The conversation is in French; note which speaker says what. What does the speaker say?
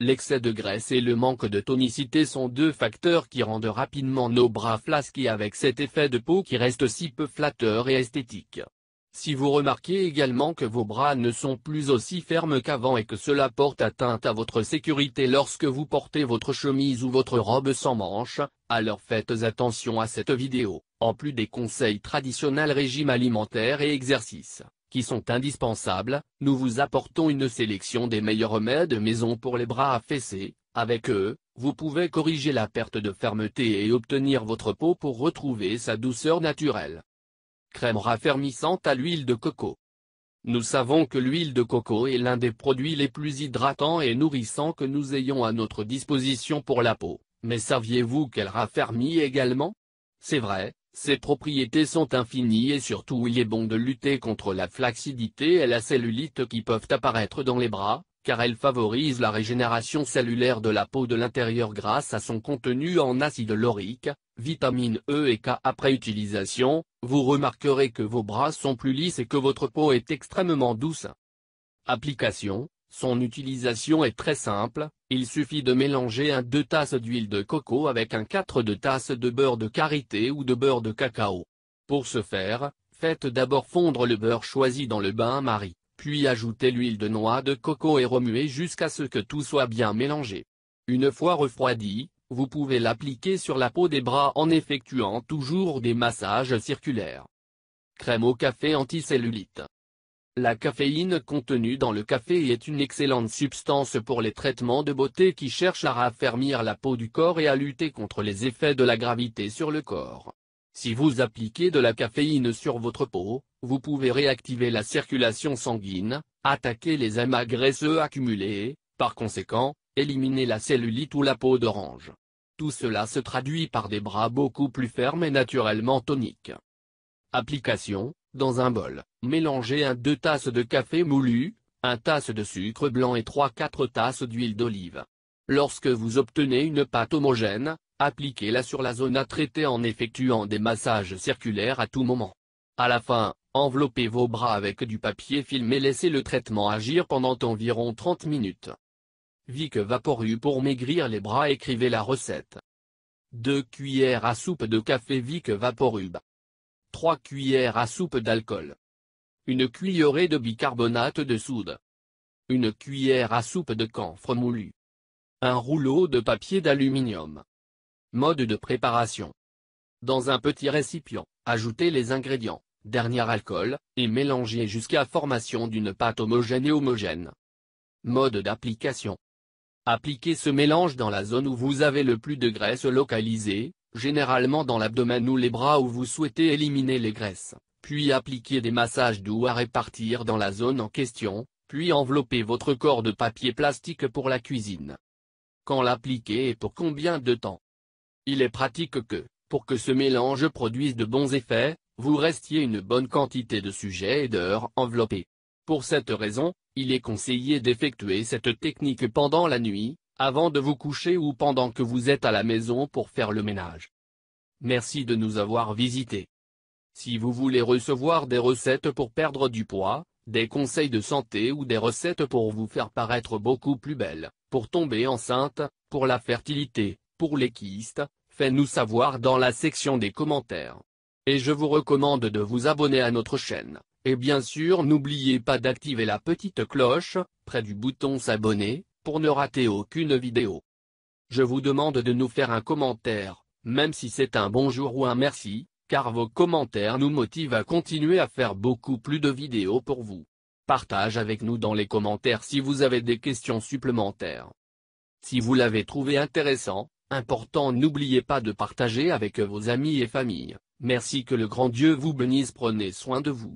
Speaker 1: L'excès de graisse et le manque de tonicité sont deux facteurs qui rendent rapidement nos bras flasqués avec cet effet de peau qui reste si peu flatteur et esthétique. Si vous remarquez également que vos bras ne sont plus aussi fermes qu'avant et que cela porte atteinte à votre sécurité lorsque vous portez votre chemise ou votre robe sans manches, alors faites attention à cette vidéo, en plus des conseils traditionnels régime alimentaire et exercice qui sont indispensables, nous vous apportons une sélection des meilleurs remèdes maison pour les bras affaissés, avec eux, vous pouvez corriger la perte de fermeté et obtenir votre peau pour retrouver sa douceur naturelle. Crème raffermissante à l'huile de coco. Nous savons que l'huile de coco est l'un des produits les plus hydratants et nourrissants que nous ayons à notre disposition pour la peau, mais saviez-vous qu'elle raffermit également C'est vrai, ses propriétés sont infinies et surtout il est bon de lutter contre la flaccidité et la cellulite qui peuvent apparaître dans les bras, car elle favorise la régénération cellulaire de la peau de l'intérieur grâce à son contenu en acide laurique, vitamine E et K. Après utilisation, vous remarquerez que vos bras sont plus lisses et que votre peau est extrêmement douce. Application, son utilisation est très simple, il suffit de mélanger un 2 tasses d'huile de coco avec un 4 de tasses de beurre de karité ou de beurre de cacao. Pour ce faire, faites d'abord fondre le beurre choisi dans le bain-marie, puis ajoutez l'huile de noix de coco et remuez jusqu'à ce que tout soit bien mélangé. Une fois refroidi, vous pouvez l'appliquer sur la peau des bras en effectuant toujours des massages circulaires. Crème au café anticellulite la caféine contenue dans le café est une excellente substance pour les traitements de beauté qui cherchent à raffermir la peau du corps et à lutter contre les effets de la gravité sur le corps. Si vous appliquez de la caféine sur votre peau, vous pouvez réactiver la circulation sanguine, attaquer les amas graisseux accumulés, et, par conséquent, éliminer la cellulite ou la peau d'orange. Tout cela se traduit par des bras beaucoup plus fermes et naturellement toniques. Application, dans un bol, mélangez 1-2 tasses de café moulu, 1 tasse de sucre blanc et 3-4 tasses d'huile d'olive. Lorsque vous obtenez une pâte homogène, appliquez-la sur la zone à traiter en effectuant des massages circulaires à tout moment. À la fin, enveloppez vos bras avec du papier film et laissez le traitement agir pendant environ 30 minutes. Vic Vaporu pour maigrir les bras écrivez la recette. 2 cuillères à soupe de café Vic Vaporub. 3 cuillères à soupe d'alcool. Une cuillerée de bicarbonate de soude. Une cuillère à soupe de camphre moulu. Un rouleau de papier d'aluminium. Mode de préparation. Dans un petit récipient, ajoutez les ingrédients, dernier alcool, et mélangez jusqu'à formation d'une pâte homogène et homogène. Mode d'application. Appliquez ce mélange dans la zone où vous avez le plus de graisse localisée, généralement dans l'abdomen ou les bras où vous souhaitez éliminer les graisses, puis appliquer des massages doux à répartir dans la zone en question, puis enveloppez votre corps de papier plastique pour la cuisine. Quand l'appliquer et pour combien de temps Il est pratique que, pour que ce mélange produise de bons effets, vous restiez une bonne quantité de sujets et d'heures enveloppés. Pour cette raison, il est conseillé d'effectuer cette technique pendant la nuit, avant de vous coucher ou pendant que vous êtes à la maison pour faire le ménage. Merci de nous avoir visités. Si vous voulez recevoir des recettes pour perdre du poids, des conseils de santé ou des recettes pour vous faire paraître beaucoup plus belle, pour tomber enceinte, pour la fertilité, pour les kystes, faites-nous savoir dans la section des commentaires. Et je vous recommande de vous abonner à notre chaîne, et bien sûr n'oubliez pas d'activer la petite cloche, près du bouton s'abonner, pour ne rater aucune vidéo. Je vous demande de nous faire un commentaire, même si c'est un bonjour ou un merci, car vos commentaires nous motivent à continuer à faire beaucoup plus de vidéos pour vous. Partage avec nous dans les commentaires si vous avez des questions supplémentaires. Si vous l'avez trouvé intéressant, important n'oubliez pas de partager avec vos amis et famille, Merci que le grand Dieu vous bénisse prenez soin de vous.